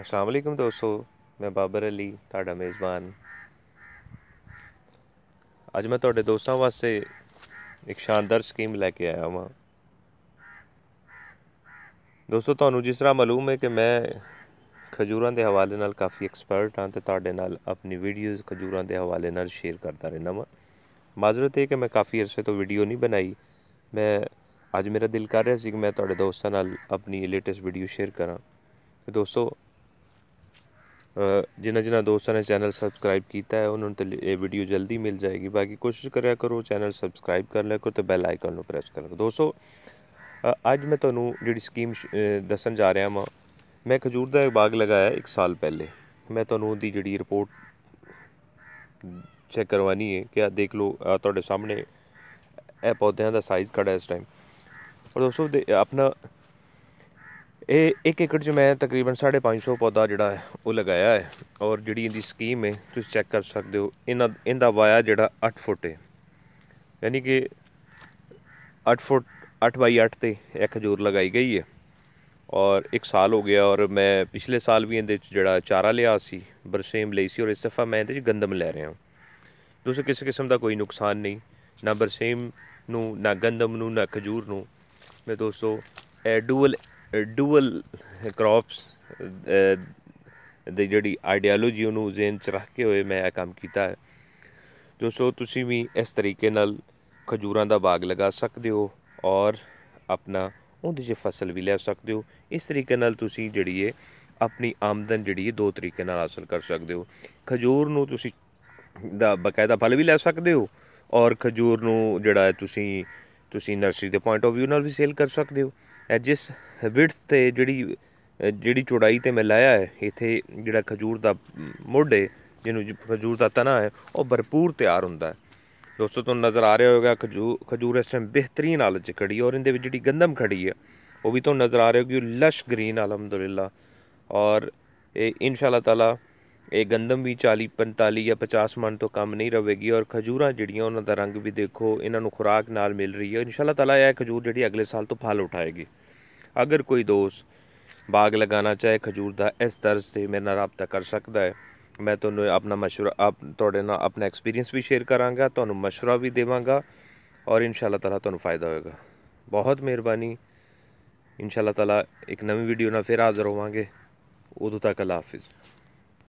ਅਸਲਾਮ ਅਲੈਕਮ ਦੋਸਤੋ ਮੈਂ ਬਾਬਰ ਅਲੀ ਤੁਹਾਡਾ ਮੇਜ਼ਬਾਨ ਅੱਜ ਮੈਂ ਤੁਹਾਡੇ ਦੋਸਤਾਂ ਵਾਸਤੇ ਇੱਕ ਸ਼ਾਨਦਾਰ ਸਕੀਮ ਲੈ ਕੇ ਆਇਆ ਹਾਂ ਦੋਸਤੋ ਤੁਹਾਨੂੰ ਜਿਸ ਤਰ੍ਹਾਂ ਮਾਲੂਮ ਹੈ ਕਿ ਮੈਂ ਖਜੂਰਾਂ ਦੇ ਹਵਾਲੇ ਨਾਲ ਕਾਫੀ ਐਕਸਪਰਟ ਹਾਂ ਤੇ ਤੁਹਾਡੇ ਨਾਲ ਆਪਣੀ ਵੀਡੀਓਜ਼ ਖਜੂਰਾਂ ਦੇ ਹਵਾਲੇ ਨਾਲ ਸ਼ੇਅਰ ਕਰਦਾ ਰਹਿਣਾ ਹਾਂ ਮਾਜ਼ਰਤ ਹੈ ਕਿ ਮੈਂ ਕਾਫੀ ਅਰਸੇ ਤੋਂ ਵੀਡੀਓ ਨਹੀਂ ਬਣਾਈ ਮੈਂ ਅੱਜ ਮੇਰਾ ਦਿਲ ਕਰ ਰਿਹਾ ਸੀ ਕਿ ਮੈਂ ਤੁਹਾਡੇ ਦੋਸਤਾਂ ਨਾਲ ਆਪਣੀ ਲੇਟੈਸਟ ਵੀਡੀਓ ਸ਼ੇਅਰ ਕਰਾਂ ਤੇ ਦੋਸਤੋ ਜਿਨ੍ਹਾਂ ਜਿਨ੍ਹਾਂ ਦੋਸਤਾਂ ਨੇ ਚੈਨਲ ਸਬਸਕ੍ਰਾਈਬ ਕੀਤਾ ਹੈ ਉਹਨਾਂ ਨੂੰ ਤੇ ਇਹ ਵੀਡੀਓ ਜਲਦੀ ਮਿਲ ਜਾਏਗੀ ਬਾਕੀ ਕੋਸ਼ਿਸ਼ ਕਰਿਆ ਕਰੋ ਚੈਨਲ ਸਬਸਕ੍ਰਾਈਬ ਕਰ ਲਿਆ ਕਰੋ ਤੇ ਬੈਲ ਆਈਕਨ ਨੂੰ ਪ੍ਰੈਸ ਕਰੋ ਦੋਸਤੋ ਅੱਜ ਮੈਂ ਤੁਹਾਨੂੰ ਜਿਹੜੀ ਸਕੀਮ ਦੱਸਣ ਜਾ ਰਿਹਾ ਹਾਂ ਮੈਂ ਖਜੂਰ ਦਾ ਬਾਗ ਲਗਾਇਆ ਇੱਕ ਸਾਲ ਪਹਿਲੇ ਮੈਂ ਤੁਹਾਨੂੰ ਉਹਦੀ ਜਿਹੜੀ ਰਿਪੋਰਟ ਚੈੱਕ ਕਰਵਾਨੀ ਹੈ ਕਿ ਆ ਦੇਖ ਲਓ ਤੁਹਾਡੇ ਸਾਹਮਣੇ ਇਹ ਪੌਦਿਆਂ ਦਾ ਸਾਈਜ਼ ਕਿਹੜਾ ਇਸ ਟਾਈਮ ਔਰ ਦੋਸਤੋ ਆਪਣਾ ਇਹ 1 ਏਕੜ 'ਚ ਮੈਂ ਤਕਰੀਬਨ 550 ਪੌਦਾ ਜਿਹੜਾ ਹੈ ਉਹ ਲਗਾਇਆ ਹੈ ਔਰ ਜਿਹੜੀ ਇਹਦੀ ਸਕੀਮ ਹੈ ਤੁਸੀਂ ਚੈੱਕ ਕਰ ਸਕਦੇ ਹੋ ਇਹਨਾਂ ਇਹਦਾ ਵਾਇਆ ਜਿਹੜਾ 8 ਫੁੱਟ ਹੈ ਯਾਨੀ ਕਿ 8 ਫੁੱਟ 8 ਬਾਈ 8 ਤੇ ਇੱਕ ਜੋਰ ਲਗਾਈ ਗਈ ਹੈ ਔਰ 1 ਸਾਲ ਹੋ ਗਿਆ ਔਰ ਮੈਂ ਪਿਛਲੇ ਸਾਲ ਵੀ ਇਹਦੇ ਵਿੱਚ ਜਿਹੜਾ ਚਾਰਾ ਲਿਆ ਸੀ ਬਰਸੇਮ ਲਈ ਸੀ ਔਰ ਇਸ ਵਾਰ ਮੈਂ ਇਹਦੇ ਵਿੱਚ ਗੰਦਮ ਲੈ ਰਿਹਾ ਹਾਂ ਦੋਸਤੋ ਕਿਸੇ ਕਿਸਮ ਦਾ ਕੋਈ ਨੁਕਸਾਨ ਨਹੀਂ ਨਾ ਬਰਸੇਮ ਨੂੰ ਨਾ ਗੰਦਮ ਨੂੰ ਨਾ ਖਜੂਰ ਨੂੰ ਮੈਂ ਦੋਸਤੋ ਐਡੂਅਲ ਡੂਅਲ ਡੂਅਲ ਕ੍ਰੌਪਸ ਦੇ ਜਿਹੜੀ ਆਈਡੀਆਲੋਜੀ ਉਹਨੂੰ ਜ਼ਿਹਨ ਚ ਰੱਖ ਕੇ ਹੋਏ ਮੈਂ ਇਹ ਕੰਮ ਕੀਤਾ ਹੈ ਦੋਸਤੋ ਤੁਸੀਂ ਵੀ ਇਸ ਤਰੀਕੇ ਨਾਲ ਖਜੂਰਾਂ ਦਾ ਬਾਗ ਲਗਾ ਸਕਦੇ ਹੋ ਔਰ ਆਪਣਾ ਉਹਦੇ 'ਚ ਫਸਲ ਵੀ ਲੈ ਸਕਦੇ ਹੋ ਇਸ ਤਰੀਕੇ ਨਾਲ ਤੁਸੀਂ ਜਿਹੜੀ ਹੈ ਆਪਣੀ ਆਮਦਨ ਜਿਹੜੀ ਹੈ ਦੋ ਤਰੀਕੇ ਨਾਲ ਹਾਸਲ ਕਰ ਸਕਦੇ ਹੋ ਖਜੂਰ ਨੂੰ ਤੁਸੀਂ ਦਾ ਬਕਾਇਦਾ ਫਲ ਵੀ ਲੈ ਸਕਦੇ ਹੋ ਔਰ ਖਜੂਰ ਨੂੰ ਜਿਹੜਾ ਹੈ ਤੁਸੀਂ ਤੁਸੀਂ ਨਰਸਰੀ ਦੇ ਪੁਆਇੰਟ ਆਫ View ਨਾਲ ਵੀ ਸੇਲ ਕਰ ਸਕਦੇ ਹੋ ਐ ਜਿਸ ਵਿਡਥ ਤੇ ਜਿਹੜੀ ਜਿਹੜੀ ਚੌੜਾਈ ਤੇ ਮੈਂ ਲਾਇਆ ਹੈ ਇੱਥੇ ਜਿਹੜਾ ਖਜੂਰ ਦਾ ਮੁੱਢ ਹੈ ਜਿਹਨੂੰ ਖਜੂਰ ਦਾ ਤਣਾ ਹੈ ਉਹ ਭਰਪੂਰ ਤਿਆਰ ਹੁੰਦਾ ਹੈ ਦੋਸਤੋ ਤੁਹਾਨੂੰ ਨਜ਼ਰ ਆ ਰਿਹਾ ਹੋਵੇਗਾ ਖਜੂਰ ਖਜੂਰ ਇਸ ਟਾਈਮ ਬਿਹਤਰੀਨ ਹਾਲਤ 'ਚ ਖੜੀ ਔਰ ਇਹਦੇ ਵਿੱਚ ਜਿਹੜੀ ਗੰਦਮ ਖੜੀ ਹੈ ਉਹ ਵੀ ਤੁਹਾਨੂੰ ਨਜ਼ਰ ਆ ਰਿਹਾ ਕਿ ਲਸ਼ ਗ੍ਰੀਨ ਅਲਹਮਦੁਲਿਲਾ ਔਰ ਇਹ ਇਨਸ਼ਾ ਅੱਲਾਹ ਤਾਲਾ ਇਹ ਗੰਦਮ ਵੀ 40 45 ਜਾਂ 50 ਮਨ ਤੋਂ ਕੰਮ ਨਹੀਂ ਰਹੇਗੀ ਔਰ ਖਜੂਰਾਂ ਜਿਹੜੀਆਂ ਉਹਨਾਂ ਦਾ ਰੰਗ ਵੀ ਦੇਖੋ ਇਹਨਾਂ ਨੂੰ ਖੁਰਾਕ ਨਾਲ ਮਿਲ ਰਹੀ ਹੈ ਇਨਸ਼ਾਅੱਲਾ ਤਾਲਾ ਇਹ ਖਜੂਰ ਜਿਹੜੀ ਅਗਲੇ ਸਾਲ ਤੋਂ ਫਲ ਉਠਾਏਗੀ ਅਗਰ ਕੋਈ ਦੋਸਤ ਬਾਗ ਲਗਾਉਣਾ ਚਾਹੇ ਖਜੂਰ ਦਾ ਇਸ ਤਰਜ਼ ਤੇ ਮੇਰੇ ਨਾਲ رابطہ ਕਰ ਸਕਦਾ ਹੈ ਮੈਂ ਤੁਹਾਨੂੰ ਆਪਣਾ مشورہ ਆਪ ਤੁਹਾਡੇ ਨਾਲ ਆਪਣਾ ਐਕਸਪੀਰੀਅੰਸ ਵੀ ਸ਼ੇਅਰ ਕਰਾਂਗਾ ਤੁਹਾਨੂੰ مشورہ ਵੀ ਦੇਵਾਂਗਾ ਔਰ ਇਨਸ਼ਾਅੱਲਾ ਤਾਲਾ ਤੁਹਾਨੂੰ ਫਾਇਦਾ ਹੋਏਗਾ ਬਹੁਤ ਮਿਹਰਬਾਨੀ ਇਨਸ਼ਾਅੱਲਾ ਤਾਲਾ ਇੱਕ ਨਵੀਂ ਵੀਡੀਓ ਨਾਲ ਫਿਰ ਹਾਜ਼ਰ ਹੋਵਾਂਗੇ ਉਦੋਂ ਤੱਕ ਅੱਲਾ ਹਾਫਿਜ਼